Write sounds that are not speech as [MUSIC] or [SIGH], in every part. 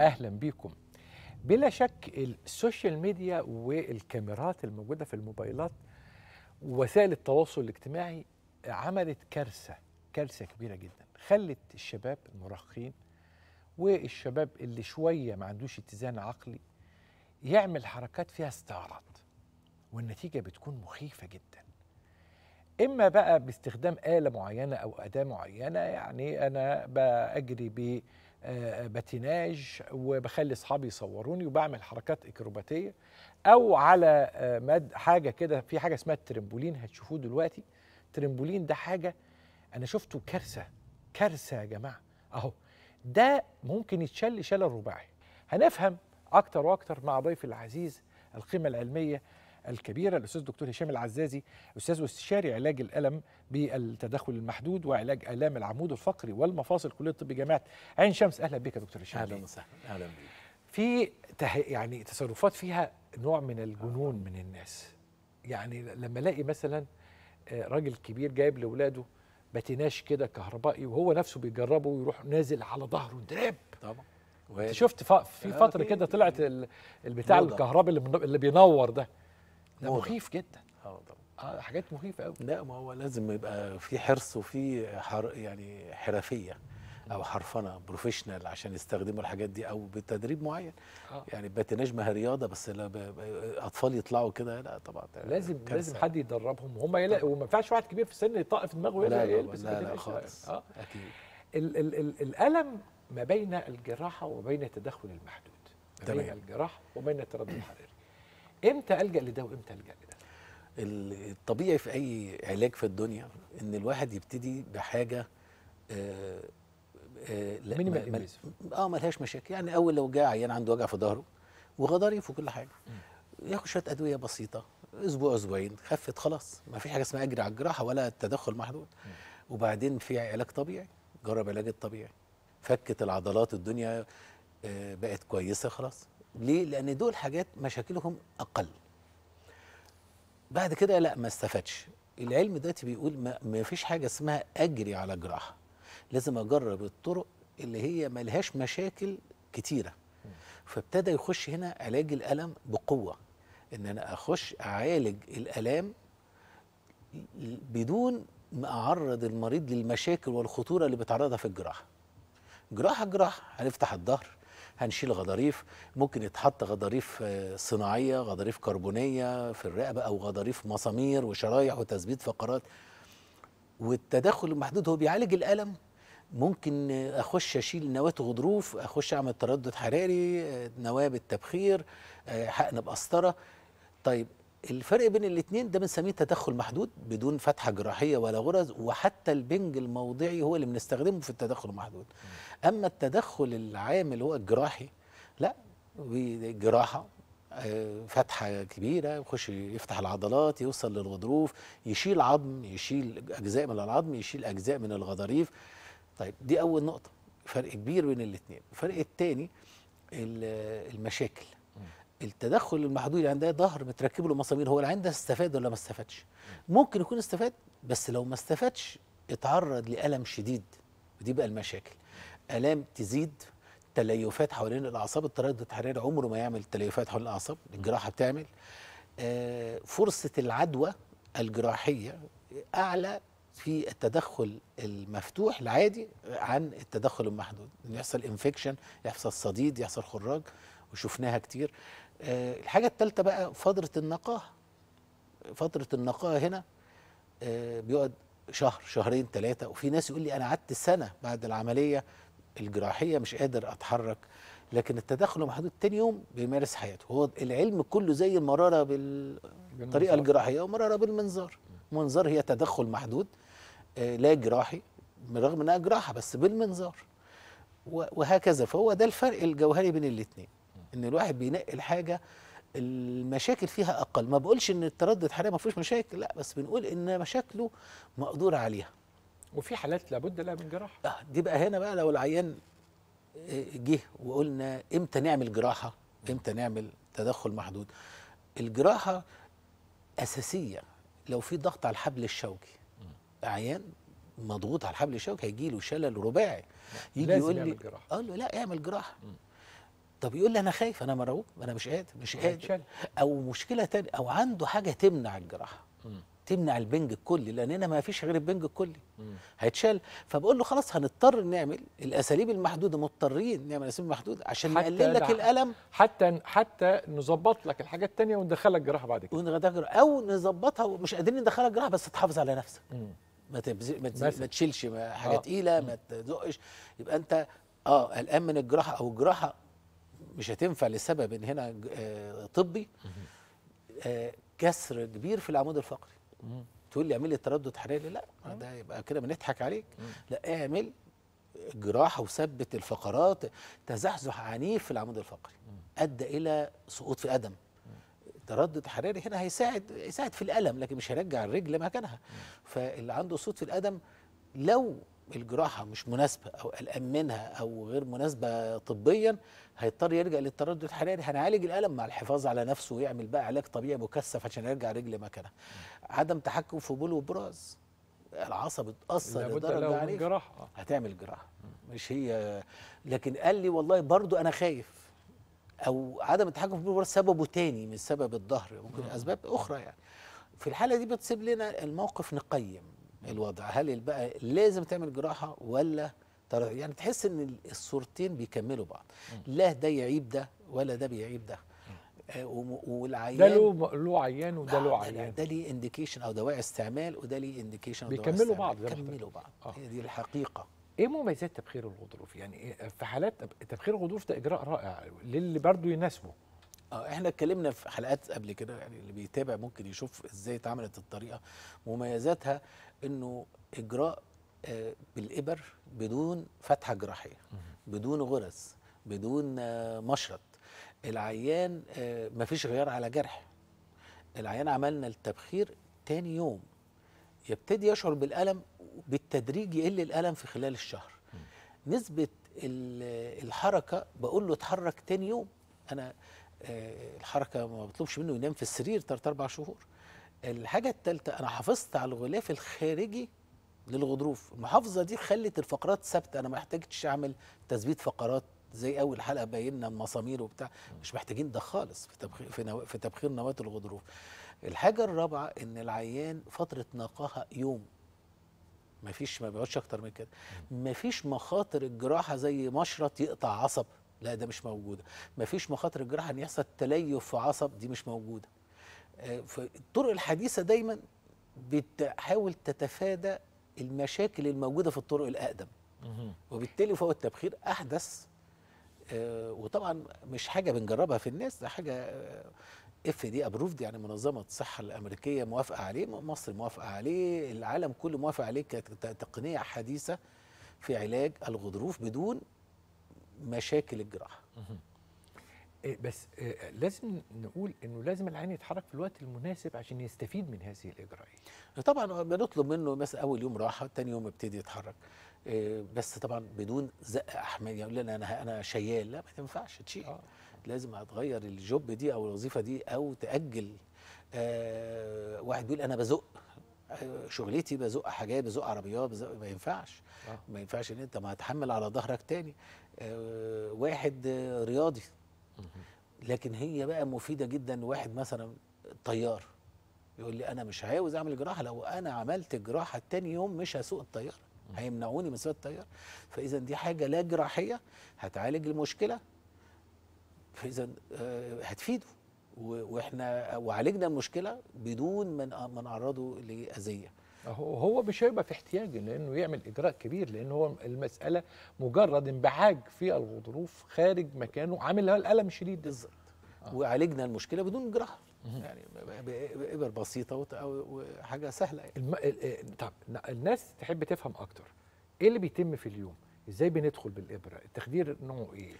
اهلا بيكم بلا شك السوشيال ميديا والكاميرات الموجوده في الموبايلات وسائل التواصل الاجتماعي عملت كارثه كارثه كبيره جدا خلت الشباب المراهقين والشباب اللي شويه ما عندوش اتزان عقلي يعمل حركات فيها استعراض والنتيجه بتكون مخيفه جدا اما بقى باستخدام اله معينه او اداه معينه يعني انا بجري آه، باتيناج وبخلي اصحابي يصوروني وبعمل حركات اكروباتيه او على آه، مد حاجه كده في حاجه اسمها الترمبولين هتشوفوه دلوقتي الترمبولين ده حاجه انا شفته كارثه كارثه يا جماعه اهو ده ممكن يتشل شلل رباعي هنفهم اكتر واكتر مع ضيف العزيز القيمه العلميه الكبيره الاستاذ دكتور هشام العزازي استاذ واستشاري علاج الالم بالتدخل المحدود وعلاج الام العمود الفقري والمفاصل كليه الطب جامعه عين شمس اهلا بك يا دكتور هشام اهلا وسهلا اهلا بك في ته... يعني تصرفات فيها نوع من الجنون من الناس يعني لما الاقي مثلا آه، راجل كبير جايب لاولاده بتناش كده كهربائي وهو نفسه بيجربه ويروح نازل على ظهره دراب طبعا انت شفت في فتره كده طلعت البتاع الكهرباء اللي بينور ده ده مخيف جدا اه طبعا آه، حاجات مخيفه قوي لا ما هو لازم يبقى في حرص وفي حر يعني حرفيه او حرفنه بروفيشنال عشان يستخدموا الحاجات دي او بتدريب معين آه. يعني الباتيناج ما هي رياضه بس اطفال يطلعوا كده لا طبعا لازم كرسة. لازم حد يدربهم هم يلا وما ينفعش واحد كبير في السن يطق في دماغه ويلا يلبس لا, لا, لا, لا خالص آه. اكيد ال ال ال الالم ما بين الجراحه وبين التدخل المحدود ما بين الجراحه وبين التردد الحراري امتى الجا لده وامتى الجا لده الطبيعي في اي علاج في الدنيا ان الواحد يبتدي بحاجه آه آه مينيمال اه ملهاش مشاكل يعني اول لو جه عيان عنده وجع في ظهره وغضاريف وكل حاجه ياخد شويه ادويه بسيطه اسبوع اسبوعين خفت خلاص ما فيش حاجه اسمها اجري على الجراحه ولا التدخل محدود وبعدين في علاج طبيعي جرب علاج الطبيعي فكت العضلات الدنيا آه، بقت كويسه خلاص ليه؟ لأن دول حاجات مشاكلهم أقل. بعد كده لا ما استفادش. العلم دلوقتي بيقول ما, ما فيش حاجة اسمها أجري على جراحة. لازم أجرب الطرق اللي هي ملهاش مشاكل كتيرة. فابتدى يخش هنا علاج الألم بقوة. إن أنا أخش أعالج الآلام بدون ما أعرض المريض للمشاكل والخطورة اللي بيتعرضها في الجراحة. جراحة جراحة هنفتح الظهر هنشيل غضاريف ممكن يتحط غضاريف آه، صناعيه غضاريف كربونيه في الرقبه او غضاريف مسامير وشرايح وتثبيت فقرات والتدخل المحدود هو بيعالج الالم ممكن اخش اشيل نواه غضروف اخش اعمل تردد حراري آه، نواه بالتبخير آه، حقن بقسطره طيب الفرق بين الاثنين ده بنسميه تدخل محدود بدون فتحه جراحيه ولا غرز وحتى البنج الموضعي هو اللي بنستخدمه في التدخل المحدود أما التدخل العام اللي هو الجراحي لا جراحة آه، فتحة كبيرة يخش يفتح العضلات يوصل للغضروف يشيل عظم يشيل أجزاء من العظم يشيل أجزاء من الغضاريف طيب دي أول نقطة فرق كبير بين الاثنين الفرق الثاني المشاكل التدخل المحدود اللي يعني عندها ظهر متركب له مسامير هو اللي عندها استفاد ولا ما استفادش ممكن يكون استفاد بس لو ما استفادش اتعرض لألم شديد ودي بقى المشاكل الام تزيد تليفات حوالين الاعصاب التردد الحراري عمره ما يعمل تليفات حول الاعصاب الجراحه بتعمل آه، فرصه العدوى الجراحيه اعلى في التدخل المفتوح العادي عن التدخل المحدود يحصل انفكشن يحصل صديد يحصل خراج وشفناها كتير آه، الحاجه الثالثه بقى فتره النقاهه فتره النقاهه هنا آه، بيقعد شهر شهرين ثلاثه وفي ناس يقول لي انا قعدت سنه بعد العمليه الجراحيه مش قادر اتحرك لكن التدخل المحدود تاني يوم بيمارس حياته هو العلم كله زي المراره بالطريقه الجراحيه ومراره بالمنظار المنظار هي تدخل محدود آه، لا جراحي رغم انها جراحه بس بالمنظار وهكذا فهو ده الفرق الجوهري بين الاثنين ان الواحد بينقي الحاجه المشاكل فيها اقل ما بقولش ان التردد حاليا ما فيهوش مشاكل لا بس بنقول ان مشاكله مقدور عليها وفي حالات لابد لها من جراحه آه دي بقى هنا بقى لو العيان آه، جه وقلنا امتى نعمل جراحه امتى نعمل تدخل محدود الجراحه اساسيه لو في ضغط على الحبل الشوكي عيان مضغوط على الحبل الشوكي هيجي له شلل رباعي يجي يقول لي اقول له لا اعمل جراحه م. طب يقول لي انا خايف انا مرعوب انا مش قادر مش قادر او مشكله تانية او عنده حاجه تمنع الجراحه تمنع البنج الكلي لان هنا ما فيش غير البنج الكلي هيتشال فبقول له خلاص هنضطر نعمل الاساليب المحدوده مضطرين نعمل اساليب محدوده عشان نقلل لك الالم حتى حتى نظبط لك الحاجات الثانيه وندخلك جراحه بعد كده او نظبطها ومش قادرين ندخلك جراحه بس تحافظ على نفسك ما ما, تشيلش آه. حاجه تقيله ما تزقش يبقى انت اه قلقان من الجراحه او الجراحه مش هتنفع لسبب ان هنا آه طبي آه كسر كبير في العمود الفقري تقول لي اعمل لي تردد حراري لا ده يبقى كده بنضحك عليك لا اعمل جراحه وثبت الفقرات تزحزح عنيف في العمود الفقري ادى الى سقوط في ادم تردد حراري هنا هيساعد يساعد في الالم لكن مش هيرجع الرجل مكانها فاللي عنده سقوط في القدم لو الجراحه مش مناسبه او قلقان منها او غير مناسبه طبيا هيضطر يرجع للتردد الحراري هنعالج الالم مع الحفاظ على نفسه ويعمل بقى علاج طبيعي مكثف عشان يرجع رجل مكانها عدم تحكم في بول وبراز العصب اتاثر لدرجه عليه جراحه هتعمل جراحه مش هي لكن قال لي والله برضو انا خايف او عدم التحكم في بول وبراز سببه تاني من سبب الظهر ممكن اسباب اخرى يعني في الحاله دي بتسيب لنا الموقف نقيم الوضع هل بقى لازم تعمل جراحه ولا يعني تحس ان الصورتين بيكملوا بعض لا ده يعيب ده ولا ده بيعيب ده آه، والعيان ده له له عيان وده آه، له عيان ده ليه انديكيشن او دواعي استعمال وده ليه انديكيشن بيكملوا بعض بيكملوا آه. بعض هي دي الحقيقه ايه مميزات تبخير الغضروف يعني إيه، في حالات تبخير الغضروف ده اجراء رائع للي برضه يناسبه اه احنا اتكلمنا في حلقات قبل كده يعني اللي بيتابع ممكن يشوف ازاي اتعملت الطريقه مميزاتها انه اجراء آه، بالابر بدون فتحه جراحيه بدون غرز بدون آه، مشرط العيان آه، مفيش غيار على جرح العيان عملنا التبخير تاني يوم يبتدي يشعر بالالم بالتدريج يقل الالم في خلال الشهر نسبه الحركه بقول له اتحرك تاني يوم انا آه، الحركه ما بطلبش منه ينام في السرير ثلاث اربع شهور الحاجه الثالثه انا حافظت على الغلاف الخارجي للغضروف المحافظه دي خلت الفقرات ثابته انا ما احتاجتش اعمل تثبيت فقرات زي اول حلقه بينا المسامير وبتاع مش محتاجين ده خالص في تبخير في, نو... في تبخير نواه الغضروف الحاجه الرابعه ان العيان فتره نقاهه يوم ما فيش ما بيقعدش اكتر من كده ما فيش مخاطر الجراحه زي مشرط يقطع عصب لا ده مش موجوده مفيش مخاطر الجراحه ان يحصل تليف في عصب دي مش موجوده آه، الطرق الحديثه دايما بتحاول تتفادى المشاكل الموجوده في الطرق الاقدم وبالتالي فوق التبخير احدث آه، وطبعا مش حاجه بنجربها في الناس ده حاجه اف دي ابروفد يعني منظمه الصحه الامريكيه موافقه عليه مصر موافقه عليه العالم كله موافق عليه كتقنيه حديثه في علاج الغضروف بدون مشاكل الجراحه إيه، بس إيه، لازم نقول انه لازم العين يتحرك في الوقت المناسب عشان يستفيد من هذه الاجراءات طبعا بنطلب منه مثلا اول يوم راحه ثاني يوم يبتدي يتحرك إيه، بس طبعا بدون زق احمال يقول لنا انا انا شيال لا ما تنفعش تشيل آه. لازم هتغير الجوب دي او الوظيفه دي او تاجل آه واحد بيقول انا بزق آه، شغلتي بزق حاجات بزق عربيات بزق ما ينفعش آه. ما ينفعش ان انت ما هتحمل على ظهرك تاني آه، واحد رياضي لكن هي بقى مفيده جدا واحد مثلا طيار يقول لي انا مش عاوز اعمل جراحه لو انا عملت جراحه تاني يوم مش هسوق الطياره هيمنعوني من سواقه الطياره فاذا دي حاجه لا جراحيه هتعالج المشكله فاذا آه، هتفيده واحنا وعالجنا المشكله بدون ما من نعرضه لاذيه هو مش هيبقى في احتياج لانه يعمل اجراء كبير لان هو المساله مجرد انبعاج في الغضروف خارج مكانه عامل الالم الشديد بالظبط آه. وعالجنا المشكله بدون جراحه يعني بابر بسيطه وحاجه سهله يعني. الم... طب الناس تحب تفهم اكتر ايه اللي بيتم في اليوم ازاي بندخل بالابره التخدير نوعه ايه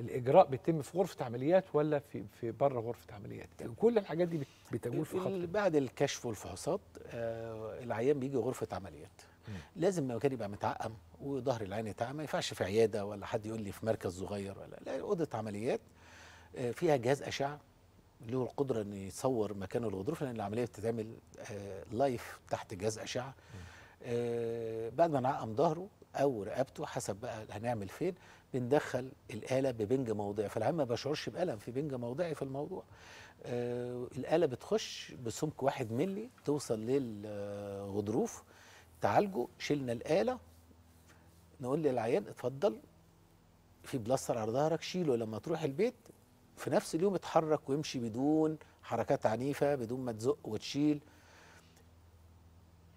الاجراء بيتم في غرفه عمليات ولا في في بره غرفه عمليات كل الحاجات دي بتجول في خط بعد الكشف والفحوصات آه العيان بيجي غرفه عمليات مم. لازم المكان يبقى متعقم وظهر العين يتعقم ما ينفعش في عياده ولا حد يقول لي في مركز صغير ولا لا اوضه عمليات آه فيها جهاز اشعه له القدره ان يصور مكان الغضروف لان العمليه بتتعمل آه لايف تحت جهاز اشعه آه بعد ما نعقم ظهره او رقبته حسب بقى هنعمل فين بندخل الآلة ببنج موضعي فالعيان ما بشعرش بألم في بنج موضعي في الموضوع آه الآلة بتخش بسمك واحد ملي توصل للغضروف تعالجه شلنا الآلة نقول للعيان اتفضل في بلاستر على ظهرك شيله لما تروح البيت في نفس اليوم اتحرك ويمشي بدون حركات عنيفة بدون ما تزق وتشيل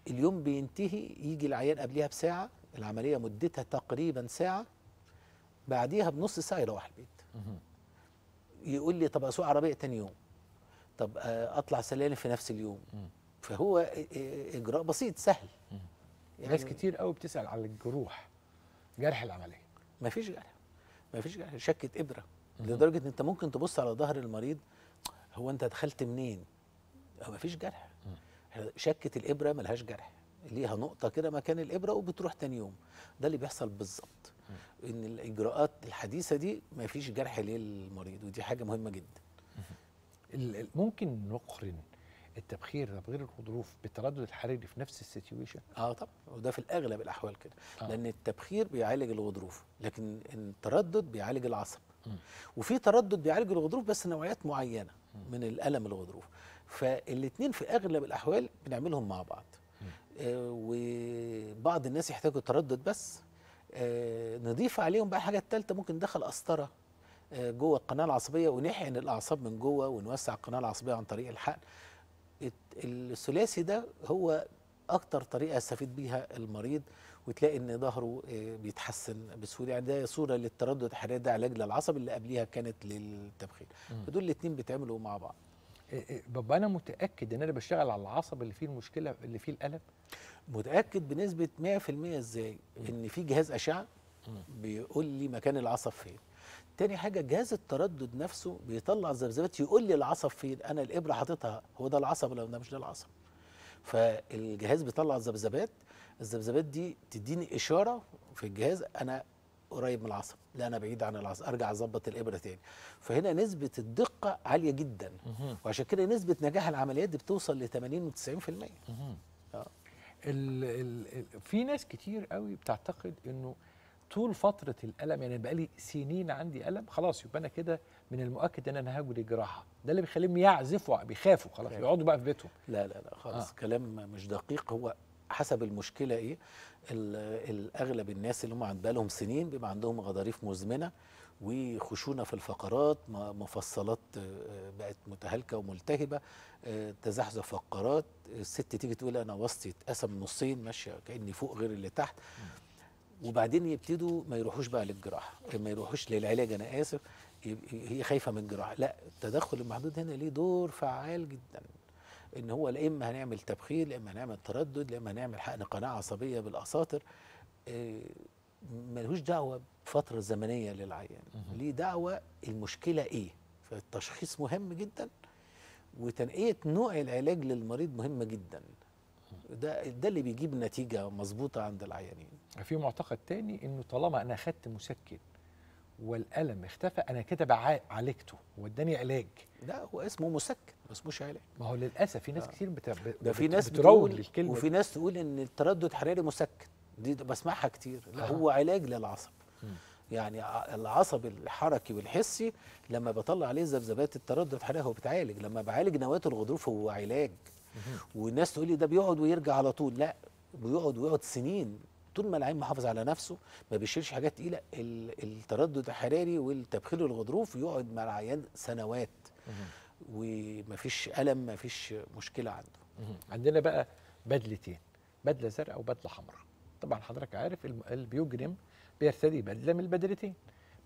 اليوم بينتهي يجي العيان قبلها بساعة العملية مدتها تقريبا ساعة بعديها بنص ساعه يروح البيت يقول لي طب اسوق عربيه تاني يوم طب آه، اطلع سلالم في نفس اليوم فهو آه، آه، اجراء بسيط سهل يعني ناس كتير قوي بتسال على الجروح جرح العمليه مفيش جرح مفيش جرح شكه ابره لدرجه ان انت ممكن تبص على ظهر المريض هو انت دخلت منين مفيش جرح شكه الابره ملهاش جرح ليها نقطه كده مكان الابره وبتروح تاني يوم ده اللي بيحصل بالظبط ان الاجراءات الحديثه دي ما فيش جرح للمريض ودي حاجه مهمه جدا ممكن نقرن التبخير تبخير الغضروف بالتردد الحراري في نفس السيتويشن اه طبعا وده في الاغلب الاحوال كده آه. لان التبخير بيعالج الغضروف لكن التردد بيعالج العصب وفي تردد بيعالج الغضروف بس نوعيات معينه م. من الالم الغضروف فالاثنين في اغلب الاحوال بنعملهم مع بعض آه وبعض الناس يحتاجوا تردد بس آه، نضيف عليهم بقى الحاجه الثالثه ممكن دخل قسطره آه، جوه القناه العصبيه ونحقن الاعصاب من جوه ونوسع القناه العصبيه عن طريق الحقن الثلاثي ده هو اكتر طريقه يستفيد بيها المريض وتلاقي ان ظهره آه، بيتحسن بسهوله يعني ده صوره للتردد الحراري ده علاج للعصب اللي قبليها كانت للتبخير فدول الاثنين بيتعملوا مع بعض إيه، إيه، بابا انا متاكد ان انا بشتغل على العصب اللي فيه المشكله اللي فيه الالم متاكد بنسبه 100% ازاي ان في جهاز اشعه بيقول لي مكان العصب فين تاني حاجه جهاز التردد نفسه بيطلع ذبذبات يقول لي العصب فين انا الابره حاططها هو ده العصب ولا ده مش ده العصب فالجهاز بيطلع الذبذبات الذبذبات دي تديني اشاره في الجهاز انا قريب من العصب لا انا بعيد عن العصب ارجع اظبط الابره تاني فهنا نسبه الدقه عاليه جدا وعشان كده نسبه نجاح العمليات دي بتوصل ل 80 و 90% ال ال في ناس كتير قوي بتعتقد انه طول فتره الالم يعني بقى لي سنين عندي الم خلاص يبقى انا كده من المؤكد ان انا هاجر الجراحه ده اللي بيخليهم يعزفوا بيخافوا خلاص يقعدوا بقى في بيتهم لا لا لا خالص آه. كلام مش دقيق هو حسب المشكله ايه الاغلب الناس اللي هم عند بالهم سنين بيبقى عندهم غضاريف مزمنه وخشونه في الفقرات مفصلات آه، بقت متهالكه وملتهبه آه، تزحزح فقرات الست تيجي تقول انا وسطي اتقسم نصين ماشيه كاني فوق غير اللي تحت وبعدين يبتدوا ما يروحوش بقى للجراحه ما يروحوش للعلاج انا اسف هي خايفه من الجراحه لا التدخل المحدود هنا ليه دور فعال جدا ان هو لا اما هنعمل تبخير لا اما هنعمل تردد لا اما هنعمل حقن قناه عصبيه بالاساطر آه، ملوش دعوه بفتره زمنيه للعيان يعني ليه دعوه المشكله ايه فالتشخيص مهم جدا وتنقيه نوع العلاج للمريض مهمه جدا ده ده اللي بيجيب نتيجه مظبوطه عند العيانين في معتقد تاني انه طالما انا اخدت مسكن والالم اختفى انا كده عالجته واداني علاج لا هو اسمه مسكن ما اسمهش علاج ما هو للاسف في ناس آه. كتير ده في ناس بتروج للكلمه وفي ناس تقول ان التردد حراري مسكن دي بسمعها كتير لا هو علاج للعصب يعني العصب الحركي والحسي لما بطلع عليه ذبذبات التردد الحراري هو بتعالج لما بعالج نواه الغضروف هو علاج والناس تقول لي ده بيقعد ويرجع على طول لا بيقعد ويقعد سنين طول ما العين محافظ على نفسه ما بيشيلش حاجات تقيله التردد الحراري والتبخير الغضروف يقعد مع العيان سنوات ومفيش الم مفيش مشكله عنده عندنا بقى بدلتين بدله زرقاء وبدله حمراء طبعا حضرتك عارف البيوجريم بيرتدي بدله من البدلتين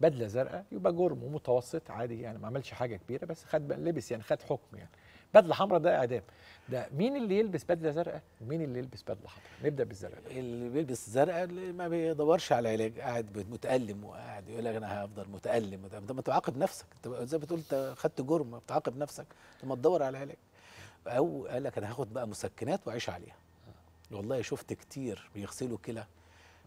بدله زرقاء يبقى جرم متوسط عادي يعني ما عملش حاجه كبيره بس خد لبس يعني خد حكم يعني بدله حمراء ده اعدام ده مين اللي يلبس بدله زرقاء ومين اللي يلبس بدله حمراء نبدا بالزرقاء اللي بيلبس زرقاء اللي ما بيدورش على علاج قاعد متالم وقاعد يقول لك انا هفضل متالم انت ما تعاقب نفسك انت زي ما بتقول انت خدت جرم بتعاقب نفسك لما ما تدور على علاج او قال لك انا هاخد بقى مسكنات واعيش عليها والله شفت كتير بيغسلوا كلى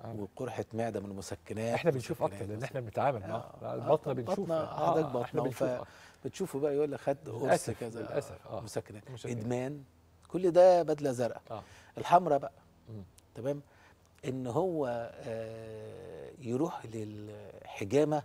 آه. وقرحه معده من المسكنات احنا بنشوف اكتر لان احنا بنتعامل آه. مع آه. آه، البطنه بنشوف حضرتك آه، بطنه احنا بتشوفه بقى يقول لك خد قرص كذا للاسف آه. مسكنات ادمان كل ده بدله زرقاء آه. الحمراء بقى تمام ان هو آه يروح للحجامه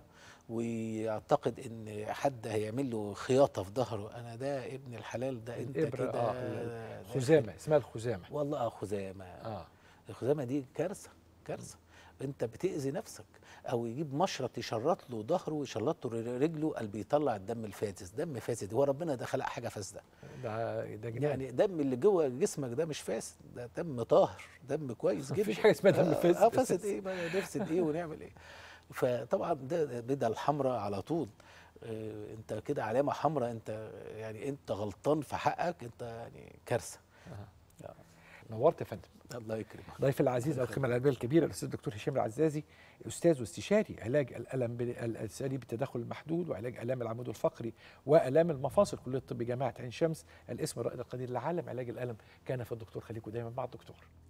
ويعتقد ان حد هيعمل له خياطه في ظهره انا ده ابن الحلال ده انت كده آه خزامه اسمها الخزامه والله اه خزامه اه الخزامه دي كارثه كارثه انت بتاذي نفسك او يجيب مشرط يشرط له ظهره ويشرط له رجله قال بيطلع الدم الفاسد دم فاسد هو ربنا ده خلق حاجه فاسده ده ده جنان. يعني دم اللي جوه جسمك ده مش فاسد ده دم طاهر دم كويس [LAUGHS] جدا مفيش حاجه اسمها دم آه، آه، فاسد اه فاسد ايه بقى نفسد ايه ونعمل ايه [LAUGHS] فطبعا ده بدأ الحمراء على طول آه، انت كده علامه حمراء انت يعني انت غلطان في حقك انت يعني كارثه نورت يا فندم الله يكرمك ضيف العزيز القيمه العلميه الكبيره الاستاذ الدكتور هشام العزازي استاذ واستشاري علاج الالم الاساليب التدخل المحدود وعلاج الام العمود الفقري والام المفاصل كليه الطب جامعه عين شمس الاسم الرائد القدير للعالم علاج الالم كان في الدكتور خليكم دايما مع الدكتور